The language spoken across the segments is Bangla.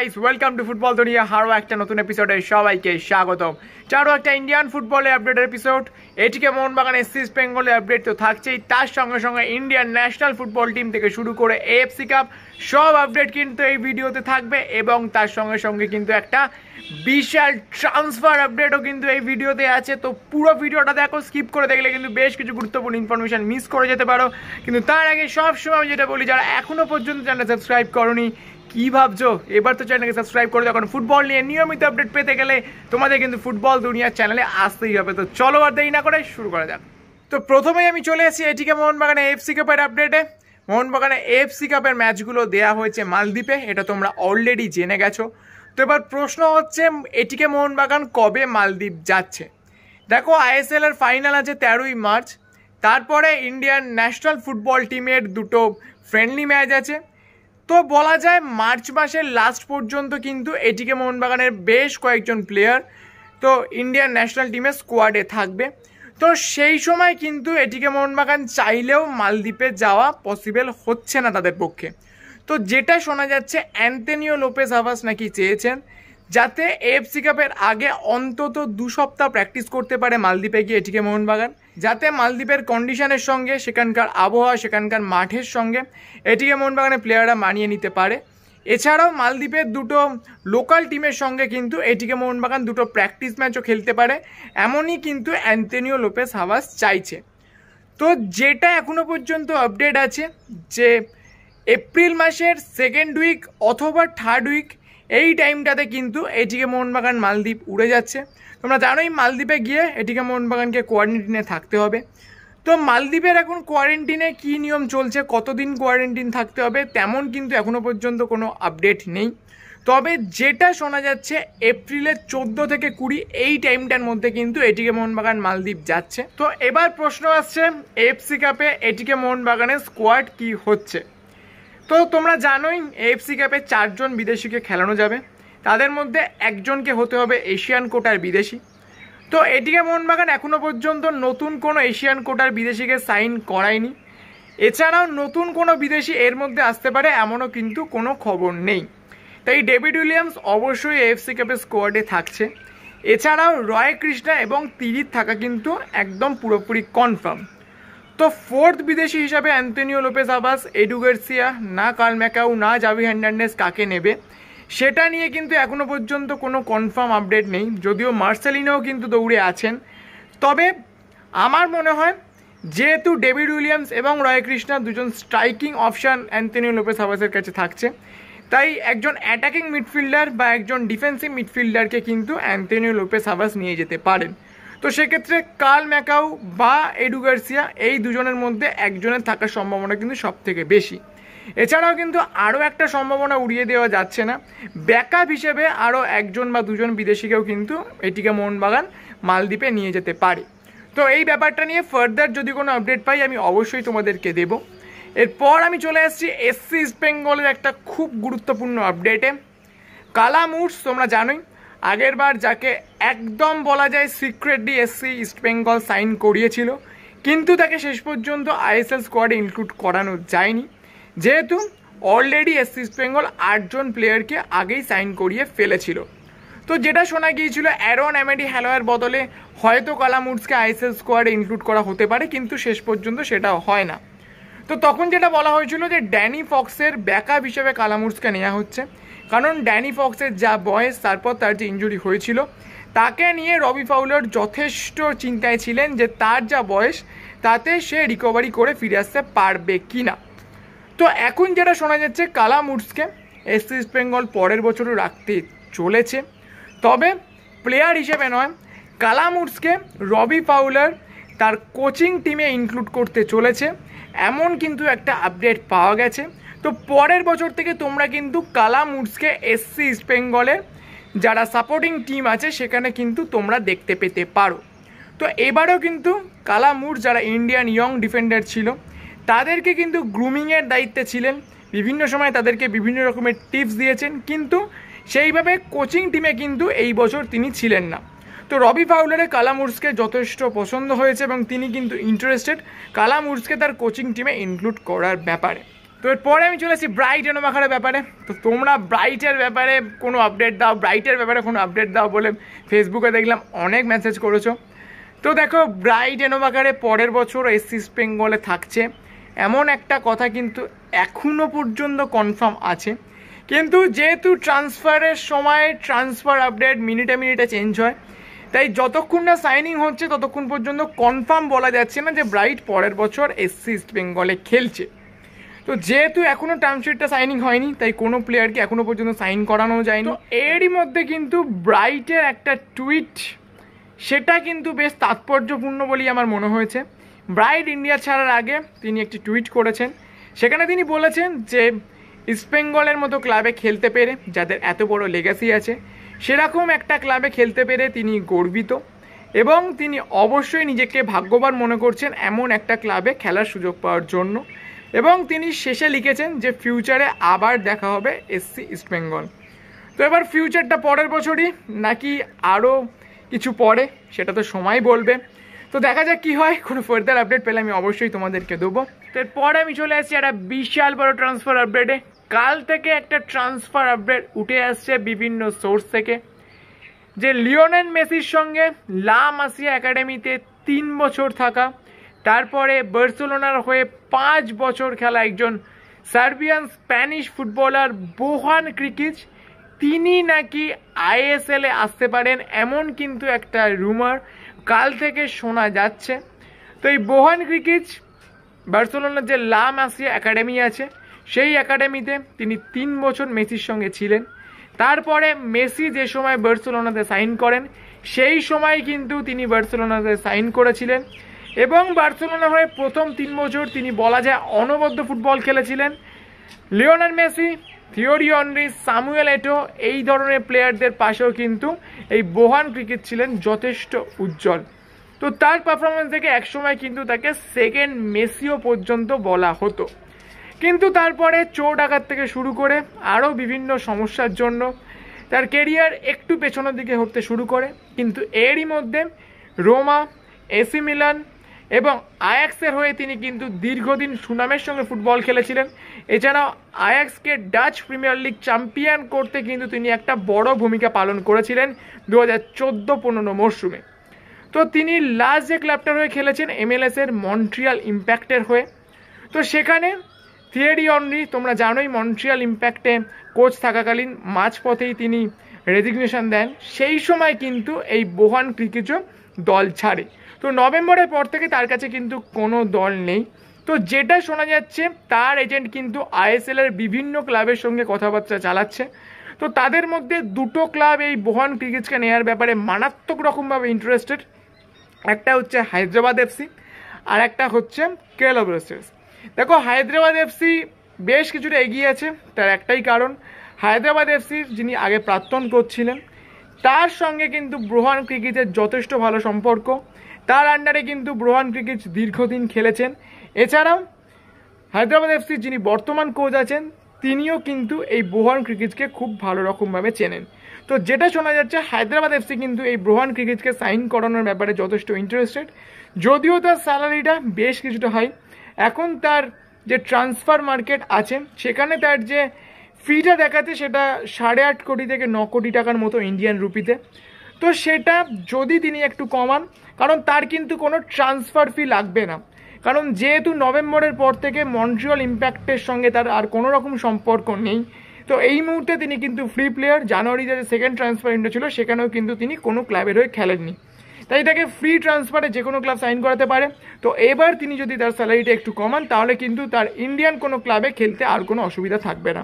গাইস ওয়েলকাম টু ফুটবল দুনিয়া হারো একটা নতুন এপিসোডে সবাইকে স্বাগতম চারও একটা ইন্ডিয়ান ফুটবলে আপডেট এপিসোড এটিকে মোহনবাগান সিস বেঙ্গলে আপডেট তো থাকছেই তার সঙ্গে সঙ্গে ইন্ডিয়ান ন্যাশনাল ফুটবল টিম থেকে শুরু করে এএফসি কাপ সব আপডেট কিন্তু এই ভিডিওতে থাকবে এবং তার সঙ্গে সঙ্গে কিন্তু একটা বিশাল ট্রান্সফার আপডেটও কিন্তু এই ভিডিওতে আছে তো পুরো ভিডিওটা দেখো স্কিপ করে দেখলে কিন্তু বেশ কিছু গুরুত্বপূর্ণ ইনফরমেশান মিস করে যেতে পারো কিন্তু তার আগে সব সময় যেটা বলি যারা এখনও পর্যন্ত চ্যানেল সাবস্ক্রাইব করনি কি ভাবছো এবার তো চ্যানেলকে সাবস্ক্রাইব করে দাও কারণ ফুটবল নিয়ে নিয়মিত আপডেট পেতে গেলে তোমাদের কিন্তু ফুটবল দুনিয়ার চ্যানেলে আসতেই হবে তো চলো আর দেরি না করে শুরু করা যাক তো প্রথমেই আমি চলে এসেছি এটিকে মোহনবাগানে এফসি কাপের আপডেটে মোহনবাগানে এফসি কাপের ম্যাচগুলো দেয়া হয়েছে মালদ্বীপে এটা তোমরা অলরেডি জেনে গেছো তো এবার প্রশ্ন হচ্ছে এটিকে মোহনবাগান কবে মালদ্বীপ যাচ্ছে দেখো আইএসএল এর ফাইনাল আছে তেরোই মার্চ তারপরে ইন্ডিয়ান ন্যাশনাল ফুটবল টিমের দুটো ফ্রেন্ডলি ম্যাচ আছে তো বলা যায় মার্চ মাসের লাস্ট পর্যন্ত কিন্তু এটিকে মোহনবাগানের বেশ কয়েকজন প্লেয়ার তো ইন্ডিয়ান ন্যাশনাল টিমের স্কোয়াডে থাকবে তো সেই সময় কিন্তু এটিকে মোহনবাগান চাইলেও মালদ্বীপে যাওয়া পসিবল হচ্ছে না তাদের পক্ষে তো যেটা শোনা যাচ্ছে অ্যান্তেনিও লোপেজ আভাস নাকি চেয়েছেন যাতে সি কাপের আগে অন্তত দু সপ্তাহ প্র্যাকটিস করতে পারে মালদ্বীপে গিয়ে এটিকে মোহনবাগান যাতে মালদ্বীপের কন্ডিশনের সঙ্গে সেখানকার আবহাওয়া সেখানকার মাঠের সঙ্গে এটিকে মোহনবাগানের প্লেয়াররা মানিয়ে নিতে পারে এছাড়াও মালদ্বীপের দুটো লোকাল টিমের সঙ্গে কিন্তু এটিকে মোহনবাগান দুটো প্র্যাকটিস ম্যাচও খেলতে পারে এমনই কিন্তু অ্যান্থনিও লোপেস হাওয়াস চাইছে তো যেটা এখনও পর্যন্ত আপডেট আছে যে এপ্রিল মাসের সেকেন্ড উইক অথবা থার্ড উইক এই টাইমটাতে কিন্তু এটিকে মোহনবাগান মালদ্বীপ উড়ে যাচ্ছে তোমরা জানোই মালদ্বীপে গিয়ে এটিকে মোহনবাগানকে কোয়ারেন্টিনে থাকতে হবে তো মালদ্বীপের এখন কোয়ারেন্টিনে কি নিয়ম চলছে কতদিন কোয়ারেন্টিন থাকতে হবে তেমন কিন্তু এখনও পর্যন্ত কোনো আপডেট নেই তবে যেটা শোনা যাচ্ছে এপ্রিলের চোদ্দ থেকে কুড়ি এই টাইমটার মধ্যে কিন্তু এটিকে মোহনবাগান মালদ্বীপ যাচ্ছে তো এবার প্রশ্ন আসছে এফসি কাপে এটিকে মোহনবাগানের স্কোয়াড কি হচ্ছে তো তোমরা জানোই এএফসি কাপে চারজন বিদেশিকে খেলানো যাবে তাদের মধ্যে একজনকে হতে হবে এশিয়ান কোটার বিদেশি তো এটিকে মোহনবাগান এখনও পর্যন্ত নতুন কোনো এশিয়ান কোটার বিদেশিকে সাইন করায়নি এছাড়াও নতুন কোনো বিদেশি এর মধ্যে আসতে পারে এমনও কিন্তু কোনো খবর নেই তাই ডেভিড উইলিয়ামস অবশ্যই এএফসি কাপের স্কোয়াডে থাকছে এছাড়াও রয় কৃষ্ণা এবং তিরিত থাকা কিন্তু একদম পুরোপুরি কনফার্ম তো ফোর্থ বিদেশি হিসাবে অ্যান্তনিও লোপেজ আবাস এডুগার্সিয়া না কাল ম্যাকাউ না জাভি হ্যান্ডার্নেস কাকে নেবে সেটা নিয়ে কিন্তু এখনও পর্যন্ত কোনো কনফার্ম আপডেট নেই যদিও মার্সেলিনাও কিন্তু দৌড়ে আছেন তবে আমার মনে হয় যেহেতু ডেভিড উইলিয়ামস এবং রয় কৃষ্ণা দুজন স্ট্রাইকিং অপশান অ্যান্তনিও লোপেস আবাসের কাছে থাকছে তাই একজন অ্যাটাকিং মিডফিল্ডার বা একজন ডিফেন্সিভ মিডফিল্ডারকে কিন্তু অ্যান্তনিও লোপেস আবাস নিয়ে যেতে পারেন তো সেক্ষেত্রে কার্ল ম্যাকাও বা এডুগার্সিয়া এই দুজনের মধ্যে একজনের থাকার সম্ভাবনা কিন্তু সবথেকে বেশি এছাড়াও কিন্তু আরও একটা সম্ভাবনা উড়িয়ে দেওয়া যাচ্ছে না ব্যাকআপ হিসেবে আরও একজন বা দুজন বিদেশিকেও কিন্তু এটিকে মোহনবাগান মালদ্বীপে নিয়ে যেতে পারে তো এই ব্যাপারটা নিয়ে ফার্দার যদি কোনো আপডেট পাই আমি অবশ্যই তোমাদেরকে দেব এরপর আমি চলে আসছি এসসি ইস্ট বেঙ্গলের একটা খুব গুরুত্বপূর্ণ আপডেটে কালামুটস তোমরা জানোই আগের বার যাকে একদম বলা যায় secret secretly SC East Bengal sign করিয়েছিল কিন্তু তাকে শেষ পর্যন্ত আইএসএল স্কোয়াডে ইনক্লুড করানো যায়নি যেহেতু অলরেডি এসসি ইস্টবেঙ্গল আটজন প্লেয়ারকে আগেই সাইন করিয়ে ফেলেছিল তো যেটা শোনা গিয়েছিল অ্যারন অ্যামেডি হ্যালোয়ার বদলে হয়তো কালামুডসকে আইএসএল স্কোয়াডে ইনক্লুড করা হতে পারে কিন্তু শেষ পর্যন্ত সেটা হয় না তো তখন যেটা বলা হয়েছিল যে ড্যানি ফক্সের ব্যাকআপ হিসেবে কালামুডসকে নেওয়া হচ্ছে কারণ ড্যানি ফক্সের যা বয়স তারপর তার যে ইঞ্জুরি হয়েছিল তাকে নিয়ে রবি ফাউলার যথেষ্ট চিন্তায় ছিলেন যে তার যা বয়স তাতে সে রিকভারি করে ফিরে আসতে পারবে কি না তো এখন যেটা শোনা যাচ্ছে কালাম উডসকে এস ইস্ট বেঙ্গল পরের বছরও রাখতে চলেছে তবে প্লেয়ার হিসেবে নয় কালাম উডসকে রবি পাউলার তার কোচিং টিমে ইনক্লুড করতে চলেছে এমন কিন্তু একটা আপডেট পাওয়া গেছে তো পরের বছর থেকে তোমরা কিন্তু কালামুডসকে এসসি ইস্ট বেঙ্গলের যারা সাপোর্টিং টিম আছে সেখানে কিন্তু তোমরা দেখতে পেতে পারো তো এবারও কিন্তু কালামুর যারা ইন্ডিয়ান ইয়ং ডিফেন্ডার ছিল তাদেরকে কিন্তু গ্রুমিংয়ের দায়িত্বে ছিলেন বিভিন্ন সময় তাদেরকে বিভিন্ন রকমের টিপস দিয়েছেন কিন্তু সেইভাবে কোচিং টিমে কিন্তু এই বছর তিনি ছিলেন না তো রবি ফাউলারে কালামুর্সকে যথেষ্ট পছন্দ হয়েছে এবং তিনি কিন্তু ইন্টারেস্টেড কালামুর্সকে তার কোচিং টিমে ইনক্লুড করার ব্যাপারে তো এরপরে আমি চলে আসি ব্রাইট মাখার ব্যাপারে তো তোমরা ব্রাইটের ব্যাপারে কোনো আপডেট দাও ব্রাইটের ব্যাপারে কোনো আপডেট দাও বলে ফেসবুকে দেখলাম অনেক মেসেজ করেছো তো দেখো ব্রাইট এনোভাকারে পরের বছর এসসি বেঙ্গলে থাকছে এমন একটা কথা কিন্তু এখনও পর্যন্ত কনফার্ম আছে কিন্তু যেহেতু ট্রান্সফারের সময় ট্রান্সফার আপডেট মিনিটে মিনিটে চেঞ্জ হয় তাই যতক্ষণ না সাইনিং হচ্ছে ততক্ষণ পর্যন্ত কনফার্ম বলা যাচ্ছে না যে ব্রাইট পরের বছর এসসি ইস্ট বেঙ্গলে খেলছে তো যেহেতু এখনো টার্মশিটটা সাইনিং হয়নি তাই কোনো প্লেয়ারকে এখনো পর্যন্ত সাইন করানো যায়নি এরই মধ্যে কিন্তু ব্রাইটের একটা টুইট সেটা কিন্তু বেশ তাৎপর্যপূর্ণ বলেই আমার মনে হয়েছে ব্রাইট ইন্ডিয়া ছাড়ার আগে তিনি একটি টুইট করেছেন সেখানে তিনি বলেছেন যে ইস্টবেঙ্গলের মতো ক্লাবে খেলতে পেরে যাদের এত বড় লেগাসি আছে সেরকম একটা ক্লাবে খেলতে পেরে তিনি গর্বিত এবং তিনি অবশ্যই নিজেকে ভাগ্যবান মনে করছেন এমন একটা ক্লাবে খেলার সুযোগ পাওয়ার জন্য এবং তিনি শেষে লিখেছেন যে ফিউচারে আবার দেখা হবে এসসি ইস্টবেঙ্গল তো এবার ফিউচারটা পরের বছরই নাকি আরও কিছু পরে সেটা তো সময় বলবে তো দেখা যাক কী হয় কোনো ফার্দার আপডেট পেলে আমি অবশ্যই তোমাদেরকে দেবো তো এরপরে আমি চলে আসছি একটা বিশাল বড় ট্রান্সফার আপডেটে কাল থেকে একটা ট্রান্সফার আপডেট উঠে আসছে বিভিন্ন সোর্স থেকে যে লিওনেল মেসির সঙ্গে লা মাসিয়া একাডেমিতে তিন বছর থাকা তারপরে বার্সেলোনার হয়ে পাঁচ বছর খেলা একজন Serbian Spanish footballer Bojan Krkic তিনি নাকি আইএসএলে আসতে পারেন এমন কিন্তু একটা রুমার কাল থেকে শোনা যাচ্ছে তো এই বোহান ক্রিকিচ বার্সেলোনার যে লা মাসিয়া একাডেমি আছে সেই একাডেমিতে তিনি তিন বছর মেসির সঙ্গে ছিলেন তারপরে মেসি যে সময় বার্সেলোনাতে সাইন করেন সেই সময় কিন্তু তিনি বার্সেলোনাতে সাইন করেছিলেন এবং বার্সেলোনা হয়ে প্রথম তিন বছর তিনি বলা যায় অনবদ্য ফুটবল খেলেছিলেন Lionel Messi Thierry Henry Samuel Eto'o এই ধরনের প্লেয়ারদের পাশেও কিন্তু এই বোহান ক্রিকেট ছিলেন যথেষ্ট উজ্জ্বল তো তার পারফরমেন্স দেখে একসময় কিন্তু তাকে সেকেন্ড মেসিও পর্যন্ত বলা হতো কিন্তু তারপরে চোট আঘাত থেকে শুরু করে আরও বিভিন্ন সমস্যার জন্য তার কেরিয়ার একটু পেছনের দিকে হতে শুরু করে কিন্তু এরই মধ্যে রোমা এসি মিলান এবং আয়াক্সের হয়ে তিনি কিন্তু দীর্ঘদিন সুনামের সঙ্গে ফুটবল খেলেছিলেন এছাড়াও আয়াক্সকে ডাচ প্রিমিয়ার লিগ চ্যাম্পিয়ন করতে কিন্তু তিনি একটা বড় ভূমিকা পালন করেছিলেন দু হাজার চোদ্দো পনেরো মরশুমে তো তিনি লাস্ট যে ক্লাবটার হয়ে খেলেছেন এমএলএসের মন্ট্রিয়াল ইম্প্যাক্টের হয়ে তো সেখানে থিয়েরি অনরি তোমরা জানোই মন্ট্রিয়াল ইম্প্যাক্টে কোচ থাকাকালীন মাঝপথেই তিনি রেজিগনেশন দেন সেই সময় কিন্তু এই বোহান ক্রিকেটও দল ছাড়ে তো নভেম্বরের পর থেকে তার কাছে কিন্তু কোনো দল নেই তো যেটা শোনা যাচ্ছে তার এজেন্ট কিন্তু আইএসএল এর বিভিন্ন ক্লাবের সঙ্গে কথাবার্তা চালাচ্ছে তো তাদের মধ্যে দুটো ক্লাব এই বোহান ক্রিকেটকে নেওয়ার ব্যাপারে মারাত্মক রকমভাবে ইন্টারেস্টেড একটা হচ্ছে হায়দ্রাবাদ এফসি আর একটা হচ্ছে কেরলা ব্লাস্টার্স দেখো হায়দ্রাবাদ এফসি বেশ কিছুটা এগিয়ে আছে তার একটাই কারণ হায়দ্রাবাদ এফসির যিনি আগে প্রাক্তন করছিলেন তার সঙ্গে কিন্তু ব্রহান ক্রিকেটের যথেষ্ট ভালো সম্পর্ক তার আন্ডারে কিন্তু ব্রোহান ক্রিকেট দীর্ঘদিন খেলেছেন এছাড়াও হায়দ্রাবাদ এফসি যিনি বর্তমান কোচ আছেন তিনিও কিন্তু এই ব্রোহান ক্রিকেটকে খুব ভালো রকমভাবে চেনেন তো যেটা শোনা যাচ্ছে হায়দ্রাবাদ এফসি কিন্তু এই ব্রোহান ক্রিকেটকে সাইন করানোর ব্যাপারে যথেষ্ট ইন্টারেস্টেড যদিও তার স্যালারিটা বেশ কিছুটা হয় এখন তার যে ট্রান্সফার মার্কেট আছে সেখানে তার যে ফিটা দেখাতে সেটা সাড়ে আট কোটি থেকে ন কোটি টাকার মতো ইন্ডিয়ান রুপিতে তো সেটা যদি তিনি একটু কমান কারণ তার কিন্তু কোনো ট্রান্সফার ফি লাগবে না কারণ যেহেতু নভেম্বরের পর থেকে মন্ট্রিয়াল ইম্প্যাক্টের সঙ্গে তার আর কোনো রকম সম্পর্ক নেই তো এই মুহূর্তে তিনি কিন্তু ফ্রি প্লেয়ার জানুয়ারিতে যে সেকেন্ড ট্রান্সফার উইন্ডো ছিল সেখানেও কিন্তু তিনি কোনো ক্লাবের হয়ে খেলেননি তাই তাকে ফ্রি ট্রান্সফারে যে কোনো ক্লাব সাইন করাতে পারে তো এবার তিনি যদি তার স্যালারিটা একটু কমান তাহলে কিন্তু তার ইন্ডিয়ান কোনো ক্লাবে খেলতে আর কোনো অসুবিধা থাকবে না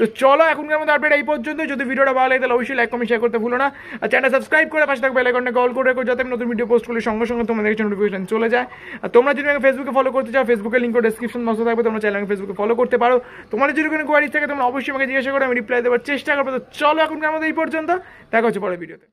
তো চলো এখনকার মতো আপডেট এই পর্যন্ত যদি ভিডিওটা ভালো লাগে তাহলে অবশ্যই লাইক কমেন্ট শেয়ার করতে ভুলো না আর চ্যানেল সাবস্ক্রাইব করে পাশে থাকবে বেলাইকনটা কল করে রেখো যাতে নতুন ভিডিও পোস্ট করলে সঙ্গে সঙ্গে তোমাদের কাছে নোটিফিকেশন চলে যায় আর তোমরা যদি আমাকে ফেসবুকে ফলো করতে চাও ফেসবুকে লিঙ্ক ডিসক্রিপশন বক্সে থাকবে তোমরা চ্যানেল ফেসবুকে ফলো করতে পারো তোমাদের যদি কোনো কোয়ারি থাকে তোমরা অবশ্যই আমাকে জিজ্ঞাসা করো আমি রিপ্লাই দেওয়ার চেষ্টা করবো তো চলো এখনকার মতো এই পর্যন্ত দেখা হচ্ছে পরে ভিডিওতে